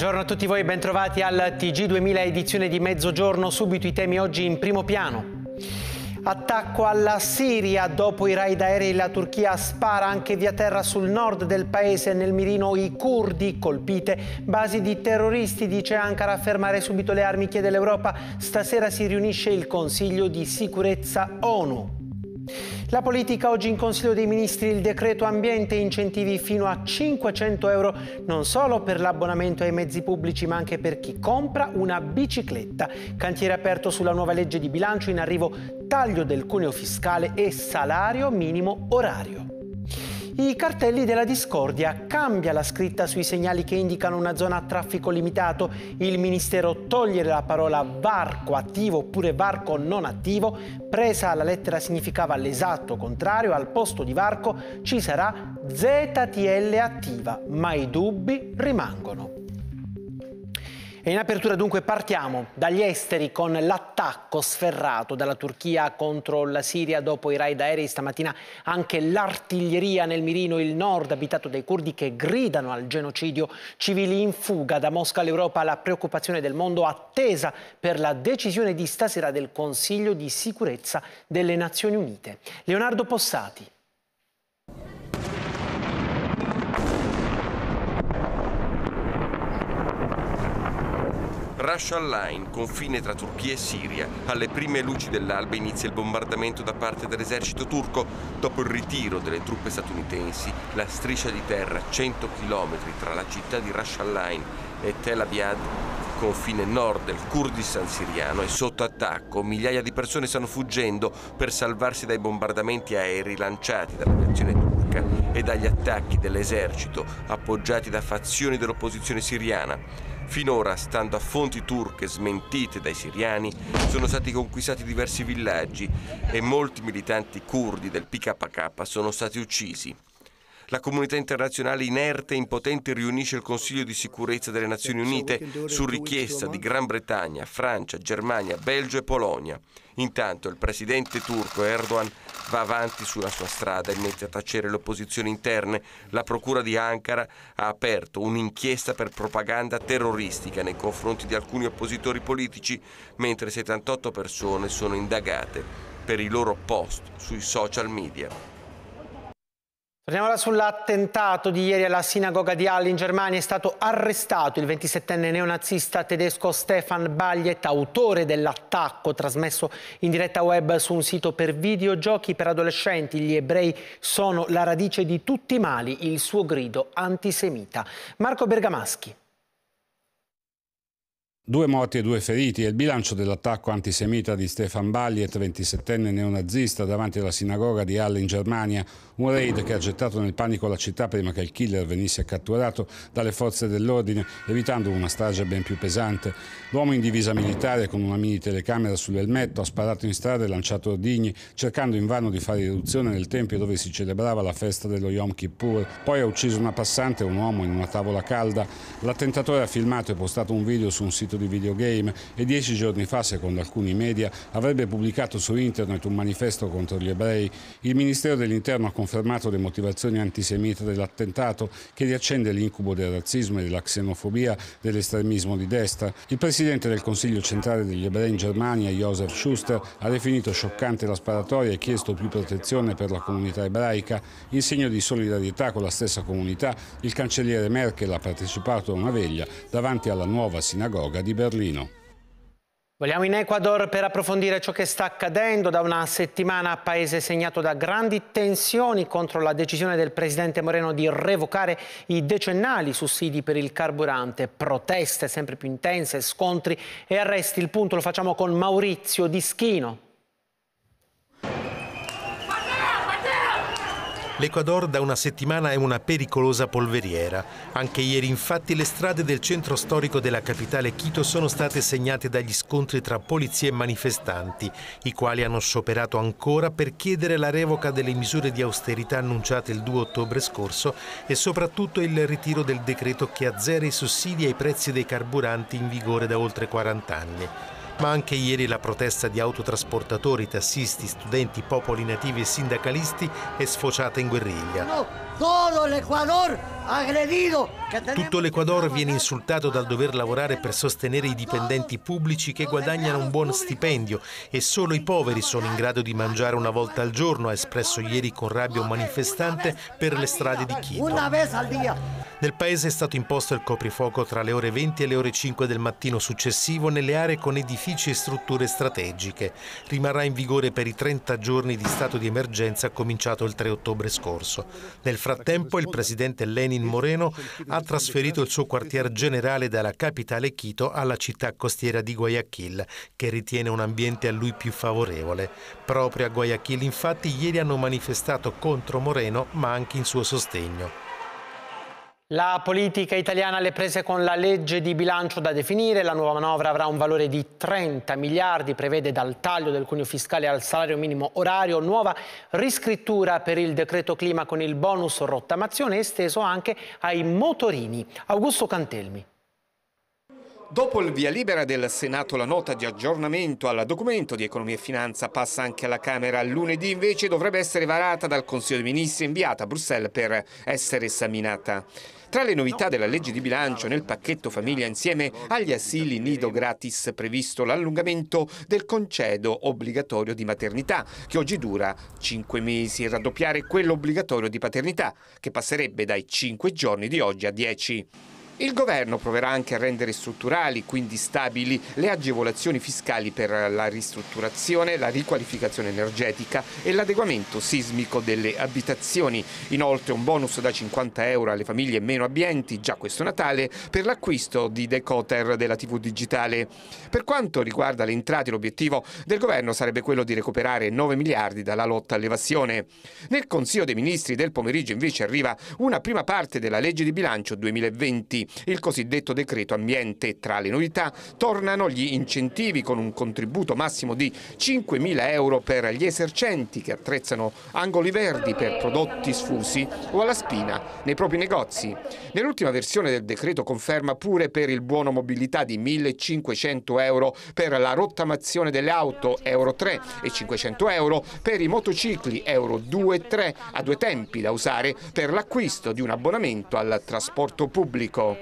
Buongiorno a tutti voi e bentrovati al TG2000 edizione di mezzogiorno. Subito i temi oggi in primo piano. Attacco alla Siria. Dopo i raid aerei la Turchia spara anche via terra sul nord del paese. Nel mirino i curdi colpite. Basi di terroristi, dice Ankara, fermare subito le armi chiede l'Europa. Stasera si riunisce il Consiglio di sicurezza ONU. La politica oggi in Consiglio dei Ministri il decreto ambiente incentivi fino a 500 euro non solo per l'abbonamento ai mezzi pubblici ma anche per chi compra una bicicletta. Cantiere aperto sulla nuova legge di bilancio in arrivo taglio del cuneo fiscale e salario minimo orario i cartelli della discordia. Cambia la scritta sui segnali che indicano una zona a traffico limitato. Il Ministero toglie la parola varco attivo oppure varco non attivo. Presa la lettera significava l'esatto contrario. Al posto di varco ci sarà ZTL attiva, ma i dubbi rimangono. E in apertura dunque partiamo dagli esteri con l'attacco sferrato dalla Turchia contro la Siria dopo i raid aerei stamattina anche l'artiglieria nel mirino il nord abitato dai curdi che gridano al genocidio civili in fuga da Mosca all'Europa la preoccupazione del mondo attesa per la decisione di stasera del Consiglio di sicurezza delle Nazioni Unite. Leonardo Possati. Rush Line, confine tra Turchia e Siria. Alle prime luci dell'alba inizia il bombardamento da parte dell'esercito turco. Dopo il ritiro delle truppe statunitensi, la striscia di terra 100 km tra la città di Rush Line e Tel Abyad confine nord del Kurdistan siriano è sotto attacco. Migliaia di persone stanno fuggendo per salvarsi dai bombardamenti aerei lanciati dall'aviazione e dagli attacchi dell'esercito appoggiati da fazioni dell'opposizione siriana. Finora, stando a fonti turche smentite dai siriani, sono stati conquistati diversi villaggi e molti militanti curdi del PKK sono stati uccisi. La comunità internazionale inerte e impotente riunisce il Consiglio di sicurezza delle Nazioni Unite su richiesta di Gran Bretagna, Francia, Germania, Belgio e Polonia. Intanto il presidente turco Erdogan va avanti sulla sua strada e mette a tacere le opposizioni interne. La procura di Ankara ha aperto un'inchiesta per propaganda terroristica nei confronti di alcuni oppositori politici, mentre 78 persone sono indagate per i loro post sui social media. Torniamo ora sull'attentato di ieri alla sinagoga di Halle in Germania. È stato arrestato il 27enne neonazista tedesco Stefan Bagliet, autore dell'attacco trasmesso in diretta web su un sito per videogiochi per adolescenti. Gli ebrei sono la radice di tutti i mali, il suo grido antisemita. Marco Bergamaschi. Due morti e due feriti è il bilancio dell'attacco antisemita di Stefan Balliet, 27enne neonazista, davanti alla sinagoga di Halle in Germania, un raid che ha gettato nel panico la città prima che il killer venisse catturato dalle forze dell'ordine, evitando una strage ben più pesante. L'uomo in divisa militare con una mini telecamera sull'elmetto ha sparato in strada e lanciato ordigni, cercando invano di fare irruzione nel tempio dove si celebrava la festa dello Yom Kippur. Poi ha ucciso una passante e un uomo in una tavola calda. L'attentatore ha filmato e postato un video su un sito di videogame e dieci giorni fa, secondo alcuni media, avrebbe pubblicato su internet un manifesto contro gli ebrei. Il Ministero dell'Interno ha confermato le motivazioni antisemite dell'attentato che riaccende l'incubo del razzismo e della xenofobia dell'estremismo di destra. Il presidente del Consiglio centrale degli ebrei in Germania, Josef Schuster, ha definito scioccante la sparatoria e chiesto più protezione per la comunità ebraica. In segno di solidarietà con la stessa comunità, il cancelliere Merkel ha partecipato a una veglia davanti alla nuova sinagoga di di Berlino. Vogliamo in Ecuador per approfondire ciò che sta accadendo da una settimana, paese segnato da grandi tensioni contro la decisione del presidente Moreno di revocare i decennali sussidi per il carburante, proteste sempre più intense, scontri e arresti. Il punto lo facciamo con Maurizio Dischino. L'Ecuador da una settimana è una pericolosa polveriera. Anche ieri infatti le strade del centro storico della capitale Quito sono state segnate dagli scontri tra polizia e manifestanti, i quali hanno scioperato ancora per chiedere la revoca delle misure di austerità annunciate il 2 ottobre scorso e soprattutto il ritiro del decreto che azzera i sussidi ai prezzi dei carburanti in vigore da oltre 40 anni ma anche ieri la protesta di autotrasportatori, tassisti, studenti, popoli nativi e sindacalisti è sfociata in guerriglia. No, todo el tutto l'Equador viene insultato dal dover lavorare per sostenere i dipendenti pubblici che guadagnano un buon stipendio e solo i poveri sono in grado di mangiare una volta al giorno, ha espresso ieri con rabbia un manifestante per le strade di Quito. Nel paese è stato imposto il coprifuoco tra le ore 20 e le ore 5 del mattino successivo nelle aree con edifici e strutture strategiche. Rimarrà in vigore per i 30 giorni di stato di emergenza cominciato il 3 ottobre scorso. Nel frattempo il presidente Lenin Lenin Moreno ha trasferito il suo quartier generale dalla capitale Quito alla città costiera di Guayaquil, che ritiene un ambiente a lui più favorevole. Proprio a Guayaquil infatti ieri hanno manifestato contro Moreno ma anche in suo sostegno. La politica italiana alle prese con la legge di bilancio da definire, la nuova manovra avrà un valore di 30 miliardi, prevede dal taglio del cuneo fiscale al salario minimo orario, nuova riscrittura per il decreto clima con il bonus rottamazione esteso anche ai motorini. Augusto Cantelmi. Dopo il via libera del Senato la nota di aggiornamento al documento di economia e finanza passa anche alla Camera. Lunedì invece dovrebbe essere varata dal Consiglio dei Ministri e inviata a Bruxelles per essere esaminata. Tra le novità della legge di bilancio nel pacchetto famiglia insieme agli asili nido gratis previsto l'allungamento del concedo obbligatorio di maternità che oggi dura 5 mesi e raddoppiare quello obbligatorio di paternità che passerebbe dai 5 giorni di oggi a 10. Il governo proverà anche a rendere strutturali, quindi stabili, le agevolazioni fiscali per la ristrutturazione, la riqualificazione energetica e l'adeguamento sismico delle abitazioni. Inoltre un bonus da 50 euro alle famiglie meno abbienti già questo Natale per l'acquisto di decoder della TV digitale. Per quanto riguarda le entrate, l'obiettivo del governo sarebbe quello di recuperare 9 miliardi dalla lotta all'evasione. Nel Consiglio dei Ministri del pomeriggio invece arriva una prima parte della legge di bilancio 2020 il cosiddetto decreto ambiente. Tra le novità tornano gli incentivi con un contributo massimo di 5.000 euro per gli esercenti che attrezzano angoli verdi per prodotti sfusi o alla spina nei propri negozi. Nell'ultima versione del decreto conferma pure per il buono mobilità di 1.500 euro per la rottamazione delle auto Euro 3 e 500 euro per i motocicli Euro 2 e 3 a due tempi da usare per l'acquisto di un abbonamento al trasporto pubblico.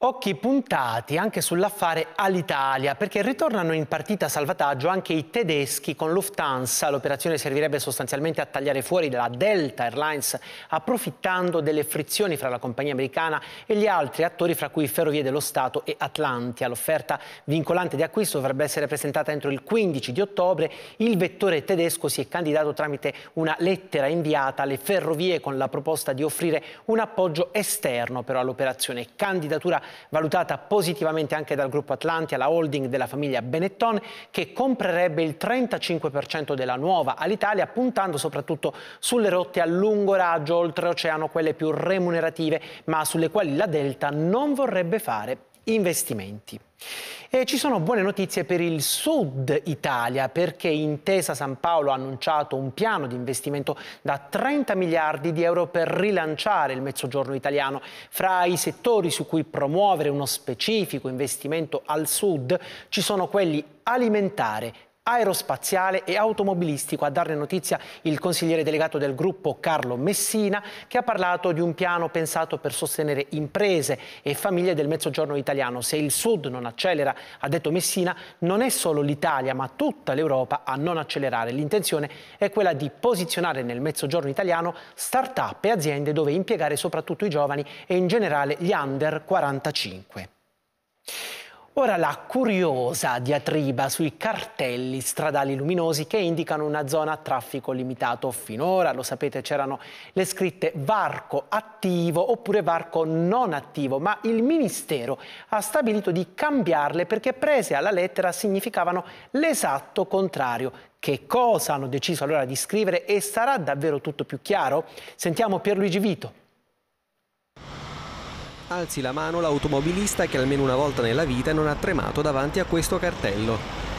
Occhi puntati anche sull'affare Alitalia, perché ritornano in partita salvataggio anche i tedeschi con Lufthansa. L'operazione servirebbe sostanzialmente a tagliare fuori la Delta Airlines, approfittando delle frizioni fra la compagnia americana e gli altri attori, fra cui Ferrovie dello Stato e Atlantia. L'offerta vincolante di acquisto dovrebbe essere presentata entro il 15 di ottobre. Il vettore tedesco si è candidato tramite una lettera inviata alle ferrovie con la proposta di offrire un appoggio esterno però all'operazione. Candidatura valutata positivamente anche dal gruppo Atlantia, la holding della famiglia Benetton, che comprerebbe il 35% della nuova all'Italia, puntando soprattutto sulle rotte a lungo raggio oltreoceano, quelle più remunerative, ma sulle quali la Delta non vorrebbe fare investimenti. E ci sono buone notizie per il sud Italia perché Intesa San Paolo ha annunciato un piano di investimento da 30 miliardi di euro per rilanciare il mezzogiorno italiano. Fra i settori su cui promuovere uno specifico investimento al sud ci sono quelli alimentare, aerospaziale e automobilistico. A darne notizia il consigliere delegato del gruppo Carlo Messina che ha parlato di un piano pensato per sostenere imprese e famiglie del mezzogiorno italiano. Se il Sud non accelera, ha detto Messina, non è solo l'Italia ma tutta l'Europa a non accelerare. L'intenzione è quella di posizionare nel mezzogiorno italiano start-up e aziende dove impiegare soprattutto i giovani e in generale gli under 45. Ora la curiosa diatriba sui cartelli stradali luminosi che indicano una zona a traffico limitato. Finora, lo sapete, c'erano le scritte varco attivo oppure varco non attivo, ma il Ministero ha stabilito di cambiarle perché prese alla lettera significavano l'esatto contrario. Che cosa hanno deciso allora di scrivere e sarà davvero tutto più chiaro? Sentiamo Pierluigi Vito. Alzi la mano l'automobilista che almeno una volta nella vita non ha tremato davanti a questo cartello.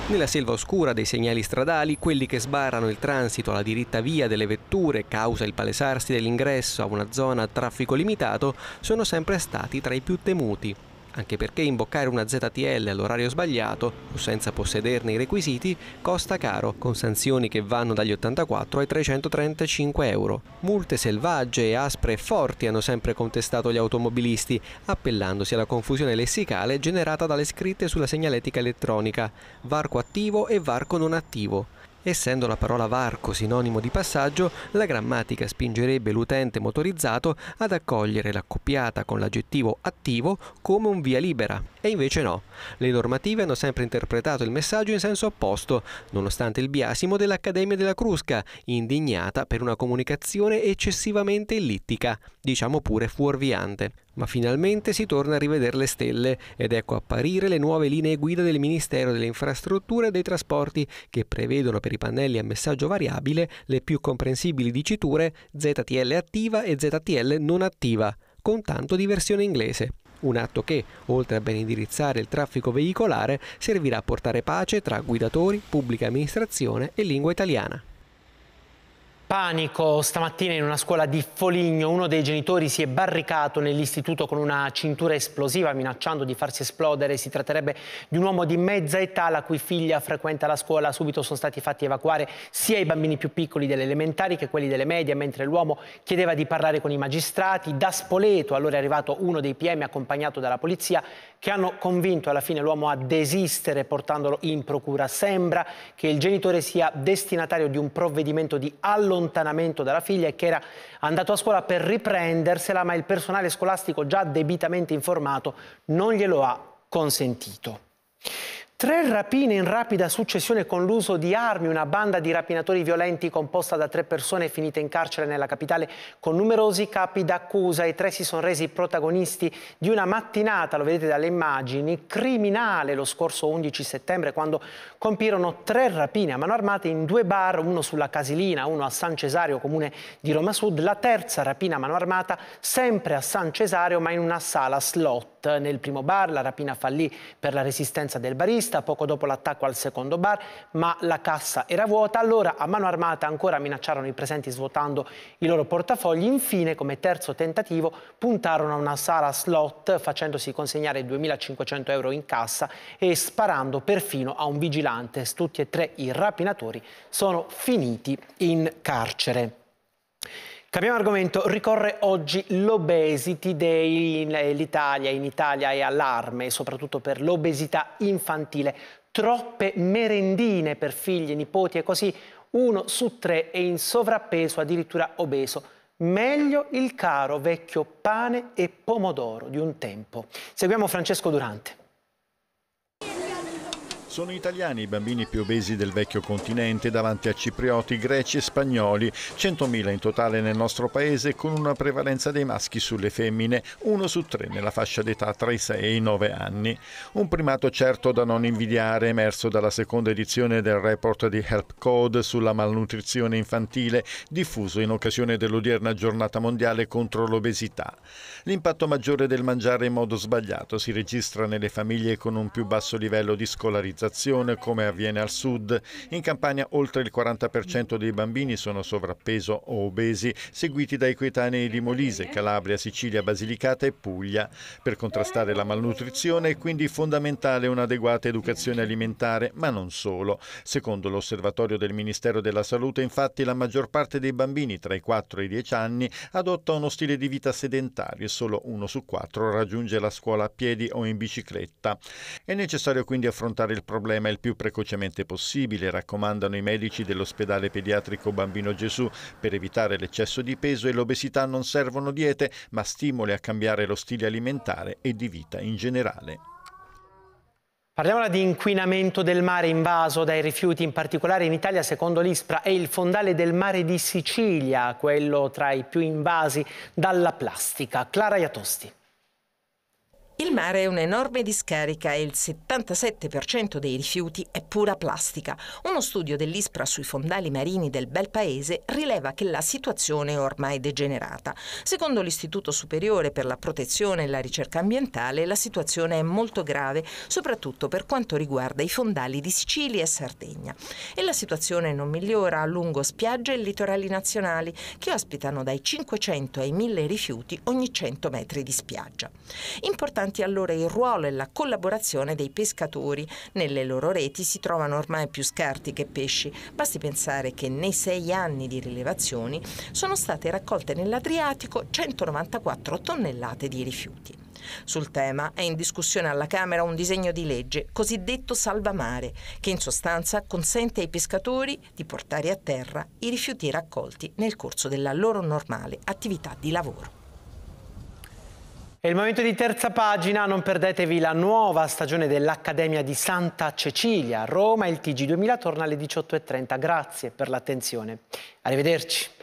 Nella selva oscura dei segnali stradali, quelli che sbarrano il transito alla diritta via delle vetture causa il palesarsi dell'ingresso a una zona a traffico limitato sono sempre stati tra i più temuti anche perché imboccare una ZTL all'orario sbagliato o senza possederne i requisiti costa caro, con sanzioni che vanno dagli 84 ai 335 euro. Multe selvagge, aspre e forti hanno sempre contestato gli automobilisti, appellandosi alla confusione lessicale generata dalle scritte sulla segnaletica elettronica, varco attivo e varco non attivo. Essendo la parola varco sinonimo di passaggio, la grammatica spingerebbe l'utente motorizzato ad accogliere l'accoppiata con l'aggettivo attivo come un via libera, e invece no. Le normative hanno sempre interpretato il messaggio in senso opposto, nonostante il biasimo dell'Accademia della Crusca, indignata per una comunicazione eccessivamente ellittica, diciamo pure fuorviante. Ma finalmente si torna a rivedere le stelle ed ecco apparire le nuove linee guida del Ministero delle Infrastrutture e dei Trasporti che prevedono per i pannelli a messaggio variabile le più comprensibili diciture ZTL attiva e ZTL non attiva, con tanto di versione inglese. Un atto che, oltre a ben indirizzare il traffico veicolare, servirà a portare pace tra guidatori, pubblica amministrazione e lingua italiana. Panico stamattina in una scuola di Foligno, uno dei genitori si è barricato nell'istituto con una cintura esplosiva minacciando di farsi esplodere. Si tratterebbe di un uomo di mezza età la cui figlia frequenta la scuola. Subito sono stati fatti evacuare sia i bambini più piccoli delle elementari che quelli delle medie, mentre l'uomo chiedeva di parlare con i magistrati. Da Spoleto allora è arrivato uno dei PM accompagnato dalla polizia che hanno convinto alla fine l'uomo a desistere portandolo in procura. Sembra che il genitore sia destinatario di un provvedimento di allontanamento allontanamento dalla figlia e che era andato a scuola per riprendersela, ma il personale scolastico già debitamente informato non glielo ha consentito. Tre rapine in rapida successione con l'uso di armi, una banda di rapinatori violenti composta da tre persone finite in carcere nella capitale con numerosi capi d'accusa. I tre si sono resi protagonisti di una mattinata, lo vedete dalle immagini, criminale lo scorso 11 settembre quando compirono tre rapine a mano armata in due bar, uno sulla Casilina, uno a San Cesario, comune di Roma Sud. La terza rapina a mano armata sempre a San Cesario ma in una sala slot jackpot. Nel primo bar la rapina fallì per la resistenza del barista, poco dopo l'attacco al secondo bar, ma la cassa era vuota, allora a mano armata ancora minacciarono i presenti svuotando i loro portafogli, infine come terzo tentativo puntarono a una sala slot facendosi consegnare 2.500 euro in cassa e sparando perfino a un vigilante. Tutti e tre i rapinatori sono finiti in carcere. Cambiamo argomento, ricorre oggi l'Obesity Day eh, l'Italia, in Italia è allarme, soprattutto per l'obesità infantile. Troppe merendine per figli, nipoti e così, uno su tre è in sovrappeso, addirittura obeso. Meglio il caro vecchio pane e pomodoro di un tempo. Seguiamo Francesco Durante. Sono italiani i bambini più obesi del vecchio continente davanti a ciprioti, greci e spagnoli, 100.000 in totale nel nostro paese con una prevalenza dei maschi sulle femmine, uno su tre nella fascia d'età tra i 6 e i 9 anni. Un primato certo da non invidiare emerso dalla seconda edizione del report di Help Code sulla malnutrizione infantile diffuso in occasione dell'odierna giornata mondiale contro l'obesità. L'impatto maggiore del mangiare in modo sbagliato si registra nelle famiglie con un più basso livello di scolarizzazione scolarizzazione come avviene al sud. In Campania oltre il 40% dei bambini sono sovrappeso o obesi, seguiti dai coetanei di Molise, Calabria, Sicilia, Basilicata e Puglia. Per contrastare la malnutrizione è quindi fondamentale un'adeguata educazione alimentare, ma non solo. Secondo l'osservatorio del Ministero della Salute, infatti, la maggior parte dei bambini tra i 4 e i 10 anni adotta uno stile di vita sedentario e solo uno su quattro raggiunge la scuola a piedi o in bicicletta. È necessario quindi affrontare il problema il più precocemente possibile, raccomandano i medici dell'ospedale pediatrico Bambino Gesù. Per evitare l'eccesso di peso e l'obesità non servono diete, ma stimoli a cambiare lo stile alimentare e di vita in generale. Parliamo di inquinamento del mare invaso dai rifiuti, in particolare in Italia, secondo l'ISPRA, è il fondale del mare di Sicilia, quello tra i più invasi dalla plastica. Clara Iatosti. Il mare è un'enorme discarica e il 77% dei rifiuti è pura plastica. Uno studio dell'ISPRA sui fondali marini del bel paese rileva che la situazione è ormai degenerata. Secondo l'Istituto Superiore per la Protezione e la Ricerca Ambientale la situazione è molto grave, soprattutto per quanto riguarda i fondali di Sicilia e Sardegna. E la situazione non migliora a lungo spiagge e litorali nazionali che ospitano dai 500 ai 1000 rifiuti ogni 100 metri di spiaggia. Importante importanti allora il ruolo e la collaborazione dei pescatori. Nelle loro reti si trovano ormai più scarti che pesci. Basti pensare che nei sei anni di rilevazioni sono state raccolte nell'Adriatico 194 tonnellate di rifiuti. Sul tema è in discussione alla Camera un disegno di legge cosiddetto salvamare, che in sostanza consente ai pescatori di portare a terra i rifiuti raccolti nel corso della loro normale attività di lavoro. È il momento di terza pagina, non perdetevi la nuova stagione dell'Accademia di Santa Cecilia Roma, il TG2000 torna alle 18.30, grazie per l'attenzione, arrivederci.